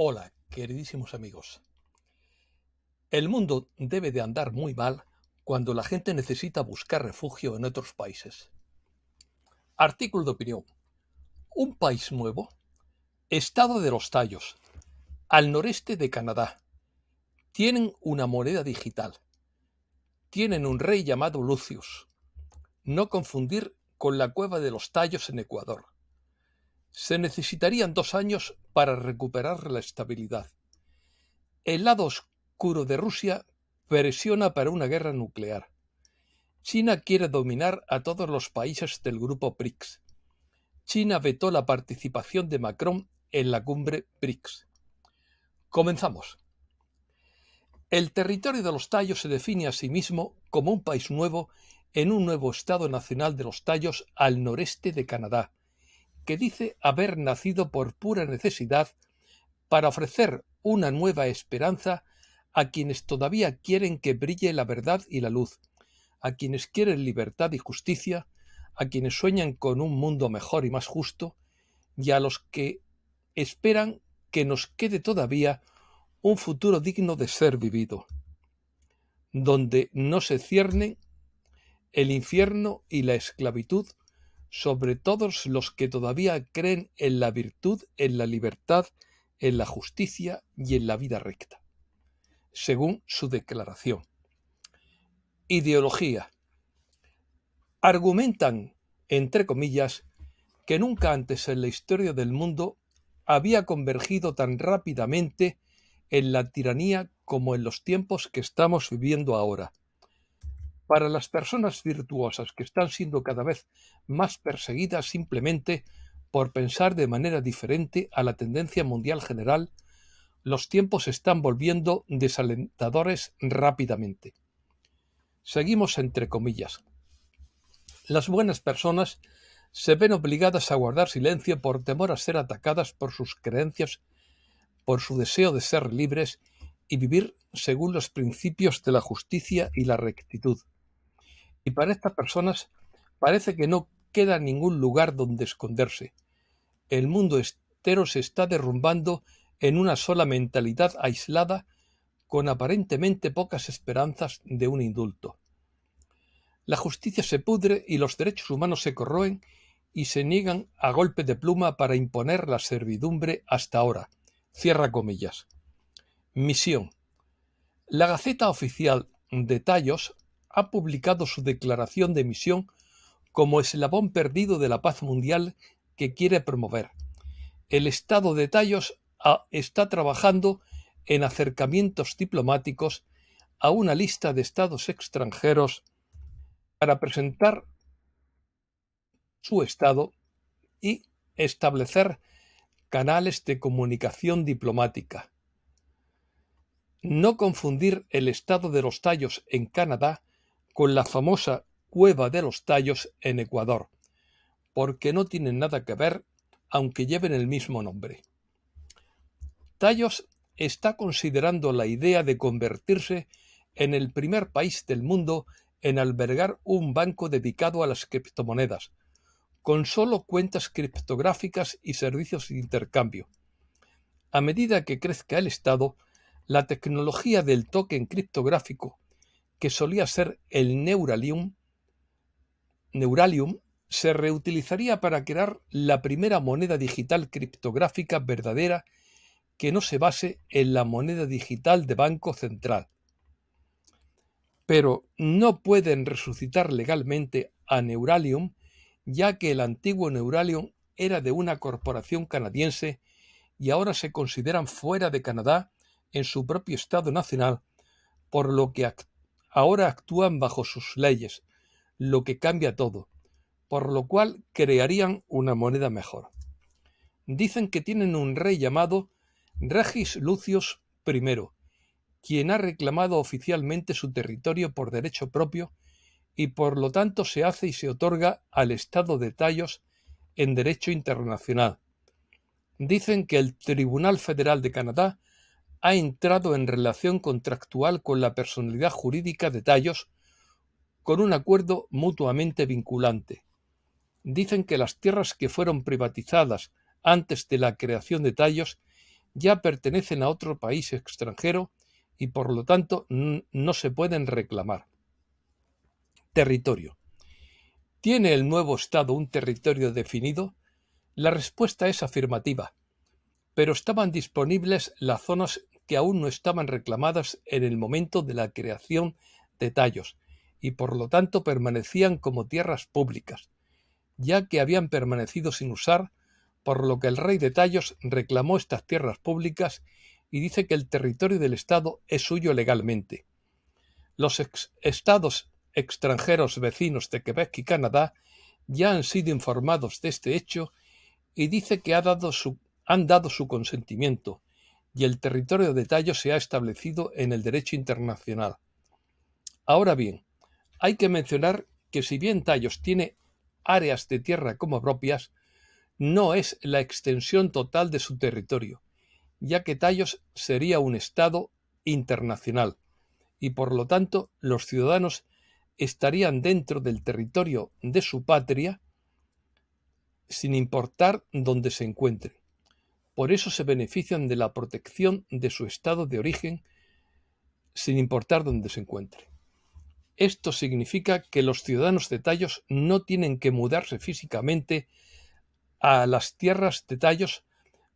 Hola, queridísimos amigos. El mundo debe de andar muy mal cuando la gente necesita buscar refugio en otros países. Artículo de opinión. Un país nuevo, estado de los tallos, al noreste de Canadá. Tienen una moneda digital. Tienen un rey llamado Lucius. No confundir con la cueva de los tallos en Ecuador se necesitarían dos años para recuperar la estabilidad. El lado oscuro de Rusia presiona para una guerra nuclear. China quiere dominar a todos los países del grupo BRICS. China vetó la participación de Macron en la cumbre BRICS. Comenzamos. El territorio de los tallos se define a sí mismo como un país nuevo en un nuevo Estado Nacional de los Tallos al noreste de Canadá, que dice haber nacido por pura necesidad para ofrecer una nueva esperanza a quienes todavía quieren que brille la verdad y la luz, a quienes quieren libertad y justicia, a quienes sueñan con un mundo mejor y más justo, y a los que esperan que nos quede todavía un futuro digno de ser vivido, donde no se ciernen el infierno y la esclavitud sobre todos los que todavía creen en la virtud, en la libertad, en la justicia y en la vida recta, según su declaración. Ideología. Argumentan, entre comillas, que nunca antes en la historia del mundo había convergido tan rápidamente en la tiranía como en los tiempos que estamos viviendo ahora, para las personas virtuosas que están siendo cada vez más perseguidas simplemente por pensar de manera diferente a la tendencia mundial general, los tiempos están volviendo desalentadores rápidamente. Seguimos entre comillas. Las buenas personas se ven obligadas a guardar silencio por temor a ser atacadas por sus creencias, por su deseo de ser libres y vivir según los principios de la justicia y la rectitud y para estas personas parece que no queda ningún lugar donde esconderse. El mundo estero se está derrumbando en una sola mentalidad aislada con aparentemente pocas esperanzas de un indulto. La justicia se pudre y los derechos humanos se corroen y se niegan a golpe de pluma para imponer la servidumbre hasta ahora. Cierra comillas. Misión. La Gaceta Oficial de Tallos ha publicado su declaración de misión como eslabón perdido de la paz mundial que quiere promover. El Estado de Tallos está trabajando en acercamientos diplomáticos a una lista de estados extranjeros para presentar su estado y establecer canales de comunicación diplomática. No confundir el estado de los tallos en Canadá con la famosa Cueva de los Tallos en Ecuador, porque no tienen nada que ver aunque lleven el mismo nombre. Tallos está considerando la idea de convertirse en el primer país del mundo en albergar un banco dedicado a las criptomonedas, con solo cuentas criptográficas y servicios de intercambio. A medida que crezca el Estado, la tecnología del token criptográfico que solía ser el neuralium, neuralium se reutilizaría para crear la primera moneda digital criptográfica verdadera que no se base en la moneda digital de Banco Central. Pero no pueden resucitar legalmente a Neuralium, ya que el antiguo Neuralium era de una corporación canadiense y ahora se consideran fuera de Canadá en su propio Estado nacional, por lo que ahora actúan bajo sus leyes, lo que cambia todo, por lo cual crearían una moneda mejor. Dicen que tienen un rey llamado Regis Lucius I, quien ha reclamado oficialmente su territorio por derecho propio y por lo tanto se hace y se otorga al Estado de Tallos en derecho internacional. Dicen que el Tribunal Federal de Canadá ha entrado en relación contractual con la personalidad jurídica de Tallos con un acuerdo mutuamente vinculante. Dicen que las tierras que fueron privatizadas antes de la creación de Tallos ya pertenecen a otro país extranjero y por lo tanto no se pueden reclamar. Territorio. ¿Tiene el nuevo Estado un territorio definido? La respuesta es afirmativa pero estaban disponibles las zonas que aún no estaban reclamadas en el momento de la creación de tallos, y por lo tanto permanecían como tierras públicas, ya que habían permanecido sin usar, por lo que el rey de Tallos reclamó estas tierras públicas y dice que el territorio del Estado es suyo legalmente. Los estados extranjeros vecinos de Quebec y Canadá ya han sido informados de este hecho y dice que ha dado su han dado su consentimiento y el territorio de Tallos se ha establecido en el derecho internacional. Ahora bien, hay que mencionar que si bien Tallos tiene áreas de tierra como propias, no es la extensión total de su territorio, ya que Tallos sería un Estado internacional, y por lo tanto los ciudadanos estarían dentro del territorio de su patria sin importar dónde se encuentren. Por eso se benefician de la protección de su estado de origen sin importar dónde se encuentre. Esto significa que los ciudadanos de Tallos no tienen que mudarse físicamente a las tierras de Tallos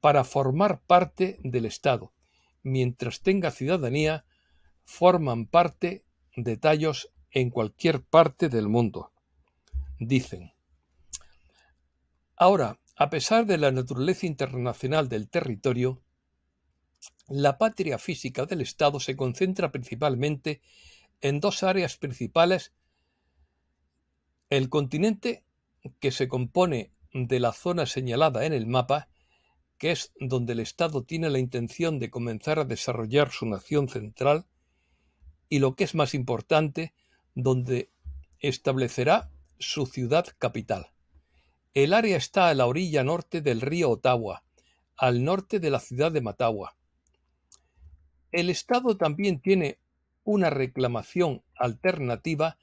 para formar parte del Estado. Mientras tenga ciudadanía, forman parte de Tallos en cualquier parte del mundo. Dicen. Ahora, a pesar de la naturaleza internacional del territorio, la patria física del Estado se concentra principalmente en dos áreas principales, el continente que se compone de la zona señalada en el mapa, que es donde el Estado tiene la intención de comenzar a desarrollar su nación central, y lo que es más importante, donde establecerá su ciudad capital. El área está a la orilla norte del río Ottawa, al norte de la ciudad de Matagua. El estado también tiene una reclamación alternativa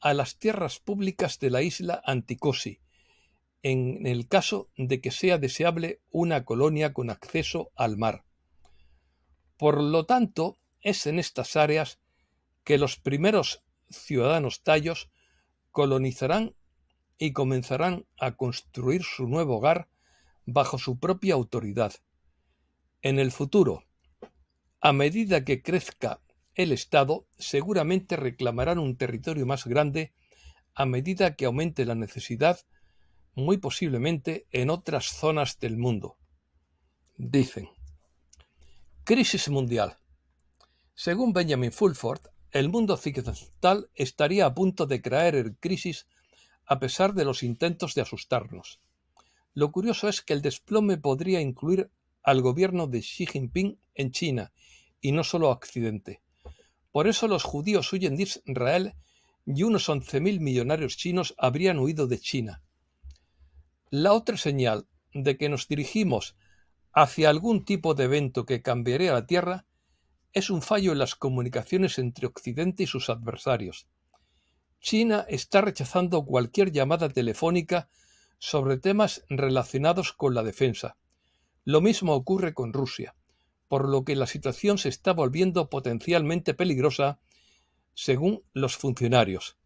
a las tierras públicas de la isla Anticosi, en el caso de que sea deseable una colonia con acceso al mar. Por lo tanto, es en estas áreas que los primeros ciudadanos tallos colonizarán y comenzarán a construir su nuevo hogar bajo su propia autoridad. En el futuro, a medida que crezca el Estado, seguramente reclamarán un territorio más grande a medida que aumente la necesidad, muy posiblemente en otras zonas del mundo. Dicen, crisis mundial. Según Benjamin Fulford, el mundo occidental estaría a punto de crear el crisis a pesar de los intentos de asustarnos. Lo curioso es que el desplome podría incluir al gobierno de Xi Jinping en China, y no solo a Occidente. Por eso los judíos huyen de Israel y unos 11.000 millonarios chinos habrían huido de China. La otra señal de que nos dirigimos hacia algún tipo de evento que cambiaría la Tierra es un fallo en las comunicaciones entre Occidente y sus adversarios. China está rechazando cualquier llamada telefónica sobre temas relacionados con la defensa. Lo mismo ocurre con Rusia, por lo que la situación se está volviendo potencialmente peligrosa, según los funcionarios.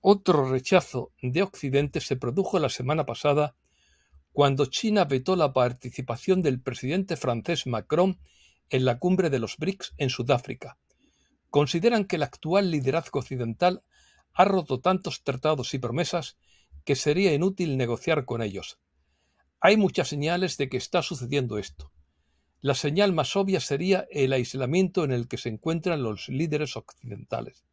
Otro rechazo de Occidente se produjo la semana pasada cuando China vetó la participación del presidente francés Macron en la cumbre de los BRICS en Sudáfrica consideran que el actual liderazgo occidental ha roto tantos tratados y promesas que sería inútil negociar con ellos. Hay muchas señales de que está sucediendo esto. La señal más obvia sería el aislamiento en el que se encuentran los líderes occidentales.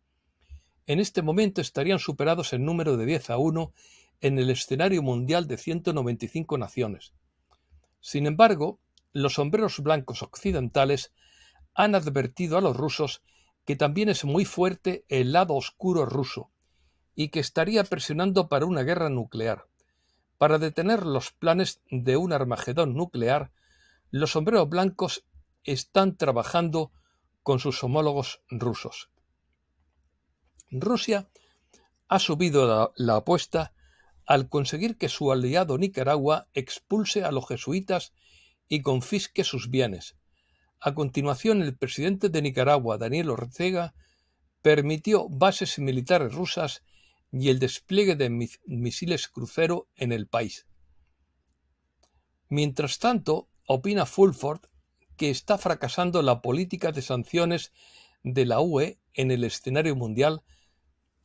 En este momento estarían superados en número de 10 a 1 en el escenario mundial de 195 naciones. Sin embargo, los sombreros blancos occidentales han advertido a los rusos que también es muy fuerte el lado oscuro ruso y que estaría presionando para una guerra nuclear. Para detener los planes de un Armagedón nuclear, los sombreros blancos están trabajando con sus homólogos rusos. Rusia ha subido la, la, apuesta al conseguir que su aliado Nicaragua expulse a los jesuitas y confisque sus bienes, a continuación, el presidente de Nicaragua, Daniel Ortega, permitió bases militares rusas y el despliegue de misiles crucero en el país. Mientras tanto, opina Fulford que está fracasando la política de sanciones de la UE en el escenario mundial,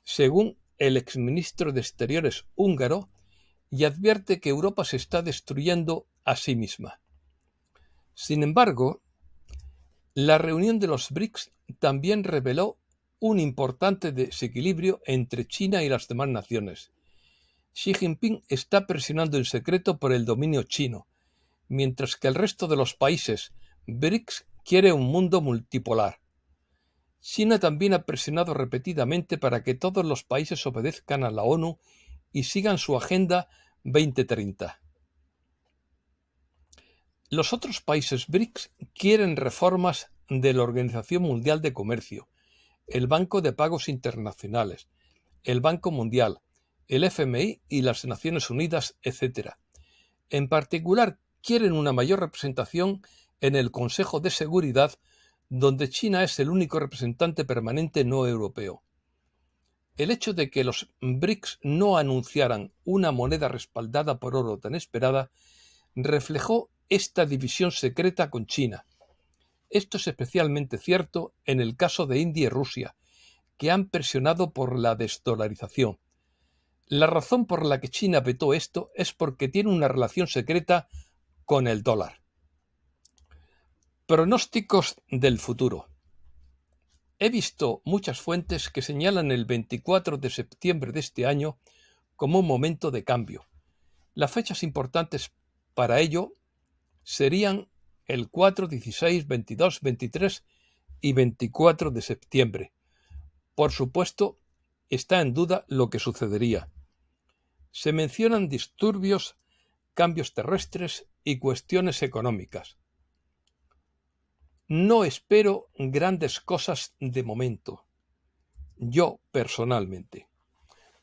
según el exministro de Exteriores húngaro, y advierte que Europa se está destruyendo a sí misma. Sin embargo, la reunión de los Brics también reveló un importante desequilibrio entre China y las demás naciones. Xi Jinping está presionando en secreto por el dominio chino, mientras que el resto de los países BRICS quiere un mundo multipolar. China también ha presionado repetidamente para que todos los países obedezcan a la ONU y sigan su Agenda 2030. Los otros países BRICS quieren reformas de la Organización Mundial de Comercio, el Banco de Pagos Internacionales, el Banco Mundial, el FMI y las Naciones Unidas, etc. En particular, quieren una mayor representación en el Consejo de Seguridad, donde China es el único representante permanente no europeo. El hecho de que los BRICS no anunciaran una moneda respaldada por oro tan esperada reflejó esta división secreta con China. Esto es especialmente cierto en el caso de India y Rusia, que han presionado por la desdolarización. La razón por la que China vetó esto es porque tiene una relación secreta con el dólar. Pronósticos del futuro. He visto muchas fuentes que señalan el 24 de septiembre de este año como un momento de cambio. Las fechas importantes para ello serían el 4, 16, 22, 23 y 24 de septiembre. Por supuesto, está en duda lo que sucedería. Se mencionan disturbios, cambios terrestres y cuestiones económicas. No espero grandes cosas de momento, yo personalmente,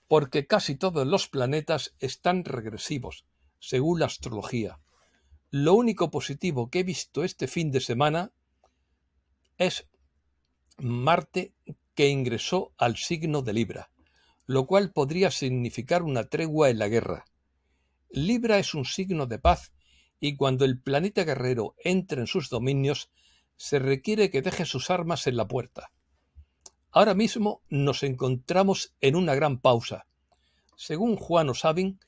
porque casi todos los planetas están regresivos, según la astrología. Lo único positivo que he visto este fin de semana es Marte que ingresó al signo de Libra, lo cual podría significar una tregua en la guerra. Libra es un signo de paz y cuando el planeta guerrero entra en sus dominios, se requiere que deje sus armas en la puerta. Ahora mismo nos encontramos en una gran pausa. Según Juan Osabin,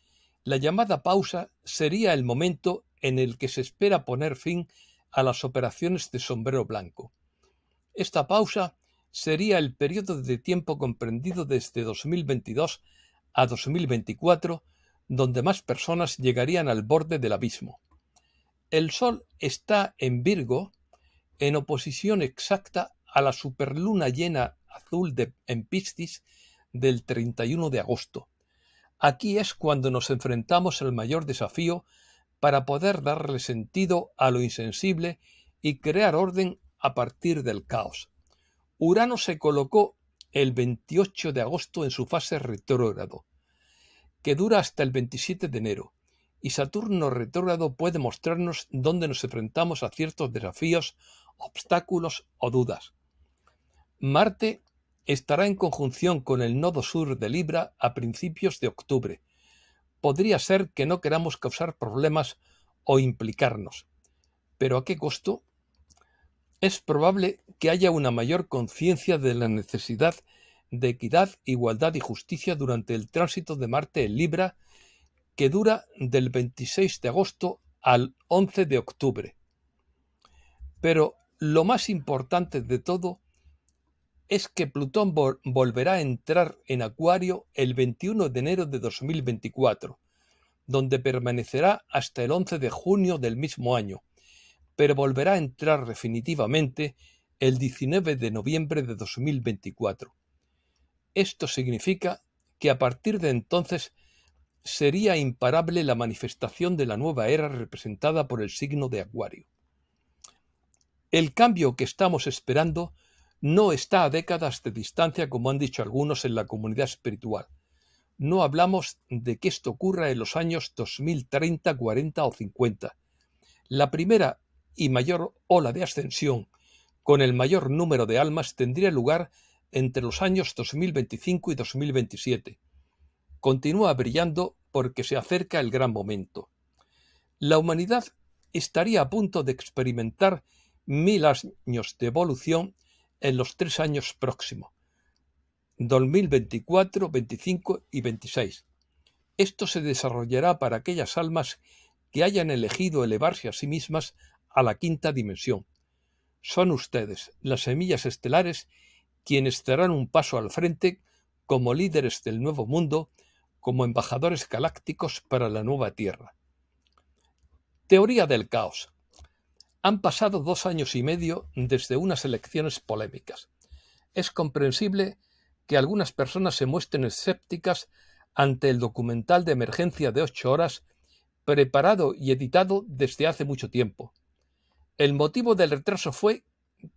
la llamada pausa sería el momento en el que se espera poner fin a las operaciones de sombrero blanco. Esta pausa sería el periodo de tiempo comprendido desde 2022 a 2024, donde más personas llegarían al borde del abismo. El Sol está en Virgo, en oposición exacta a la superluna llena azul de, en del 31 de agosto. Aquí es cuando nos enfrentamos al mayor desafío para poder darle sentido a lo insensible y crear orden a partir del caos. Urano se colocó el 28 de agosto en su fase retrógrado, que dura hasta el 27 de enero, y Saturno retrógrado puede mostrarnos dónde nos enfrentamos a ciertos desafíos, obstáculos o dudas. Marte estará en conjunción con el nodo sur de Libra a principios de octubre, podría ser que no queramos causar problemas o implicarnos. Pero ¿a qué costo? Es probable que haya una mayor conciencia de la necesidad de equidad, igualdad y justicia durante el tránsito de Marte en Libra, que dura del 26 de agosto al 11 de octubre. Pero lo más importante de todo es que Plutón volverá a entrar en Acuario el 21 de enero de 2024, donde permanecerá hasta el 11 de junio del mismo año, pero volverá a entrar definitivamente el 19 de noviembre de 2024. Esto significa que a partir de entonces sería imparable la manifestación de la nueva era representada por el signo de Acuario. El cambio que estamos esperando no está a décadas de distancia, como han dicho algunos en la comunidad espiritual. No hablamos de que esto ocurra en los años 2030, 40 o 50. La primera y mayor ola de ascensión, con el mayor número de almas, tendría lugar entre los años 2025 y 2027. Continúa brillando porque se acerca el gran momento. La humanidad estaría a punto de experimentar mil años de evolución en los tres años próximos, 2024, 25 y 26. Esto se desarrollará para aquellas almas que hayan elegido elevarse a sí mismas a la quinta dimensión. Son ustedes, las semillas estelares, quienes darán un paso al frente como líderes del nuevo mundo, como embajadores galácticos para la nueva Tierra. Teoría del caos. Han pasado dos años y medio desde unas elecciones polémicas. Es comprensible que algunas personas se muestren escépticas ante el documental de emergencia de ocho horas preparado y editado desde hace mucho tiempo. El motivo del retraso fue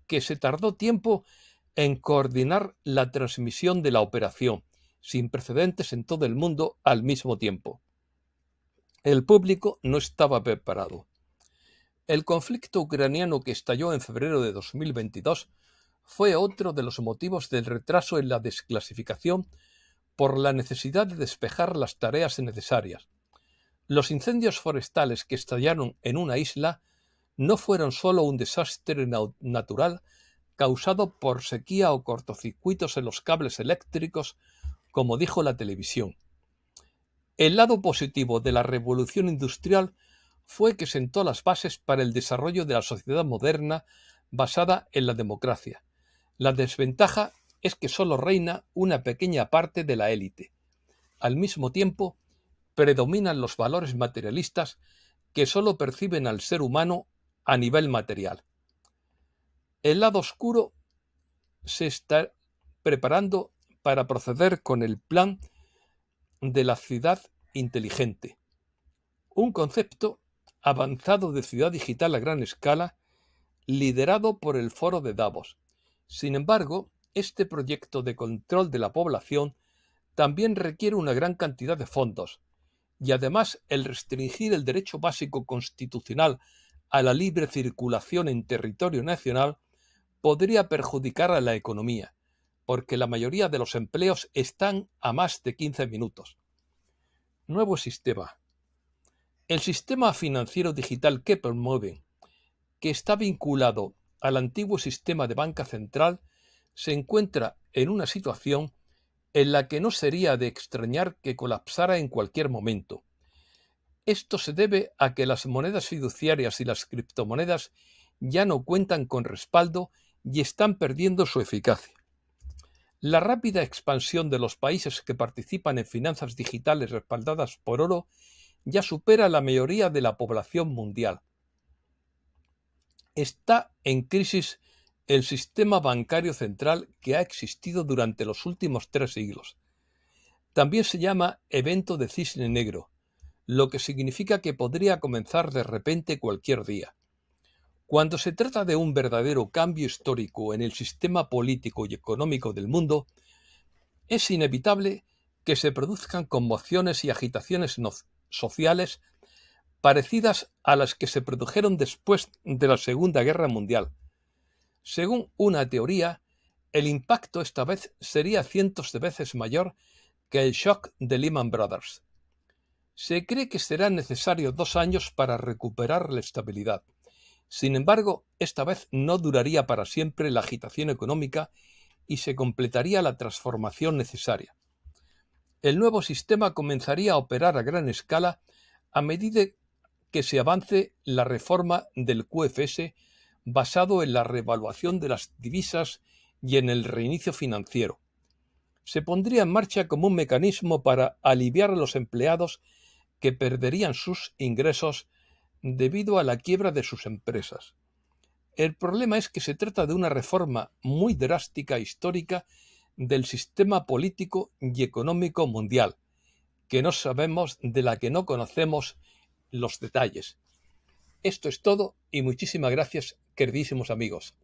que se tardó tiempo en coordinar la transmisión de la operación, sin precedentes en todo el mundo al mismo tiempo. El público no estaba preparado. El conflicto ucraniano que estalló en febrero de 2022 fue otro de los motivos del retraso en la desclasificación por la necesidad de despejar las tareas necesarias. Los incendios forestales que estallaron en una isla no fueron solo un desastre natural causado por sequía o cortocircuitos en los cables eléctricos, como dijo la televisión. El lado positivo de la revolución industrial fue que sentó las bases para el desarrollo de la sociedad moderna basada en la democracia. La desventaja es que solo reina una pequeña parte de la élite. Al mismo tiempo, predominan los valores materialistas que solo perciben al ser humano a nivel material. El lado oscuro se está preparando para proceder con el plan de la ciudad inteligente, un concepto avanzado de ciudad digital a gran escala, liderado por el Foro de Davos. Sin embargo, este proyecto de control de la población también requiere una gran cantidad de fondos, y además el restringir el derecho básico constitucional a la libre circulación en territorio nacional podría perjudicar a la economía, porque la mayoría de los empleos están a más de 15 minutos. Nuevo sistema. El sistema financiero digital que promueven, que está vinculado al antiguo sistema de banca central, se encuentra en una situación en la que no sería de extrañar que colapsara en cualquier momento. Esto se debe a que las monedas fiduciarias y las criptomonedas ya no cuentan con respaldo y están perdiendo su eficacia. La rápida expansión de los países que participan en finanzas digitales respaldadas por oro ya supera la mayoría de la población mundial. Está en crisis el sistema bancario central que ha existido durante los últimos tres siglos. También se llama evento de cisne negro, lo que significa que podría comenzar de repente cualquier día. Cuando se trata de un verdadero cambio histórico en el sistema político y económico del mundo, es inevitable que se produzcan conmociones y agitaciones sociales parecidas a las que se produjeron después de la Segunda Guerra Mundial. Según una teoría, el impacto esta vez sería cientos de veces mayor que el shock de Lehman Brothers. Se cree que será necesario dos años para recuperar la estabilidad. Sin embargo, esta vez no duraría para siempre la agitación económica y se completaría la transformación necesaria. El nuevo sistema comenzaría a operar a gran escala a medida que se avance la reforma del QFS basado en la revaluación de las divisas y en el reinicio financiero. Se pondría en marcha como un mecanismo para aliviar a los empleados que perderían sus ingresos debido a la quiebra de sus empresas. El problema es que se trata de una reforma muy drástica e histórica del sistema político y económico mundial, que no sabemos, de la que no conocemos los detalles. Esto es todo y muchísimas gracias, queridísimos amigos.